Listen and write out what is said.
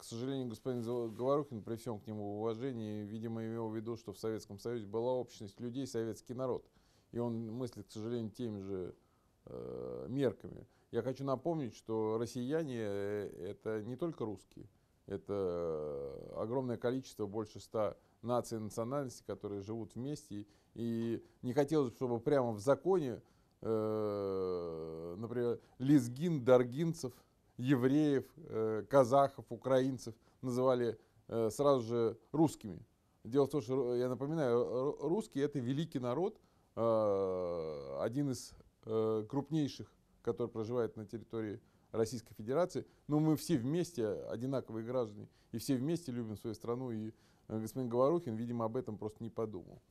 к сожалению, господин Говорухин, при всем к нему уважении, видимо, имел в виду, что в Советском Союзе была общность людей, советский народ. И он мыслит, к сожалению, теми же э, мерками. Я хочу напомнить, что россияне э, это не только русские, это огромное количество, больше ста наций и национальностей, которые живут вместе. И не хотелось бы, чтобы прямо в законе, э, например, лезгин, даргинцев – евреев, э, казахов, украинцев называли э, сразу же русскими. Дело в том, что, э, я напоминаю, русский это великий народ, один из крупнейших, который проживает на территории Российской Федерации. Но мы все вместе одинаковые граждане, и все вместе любим свою страну. И господин Говорухин, видимо, об этом просто не подумал.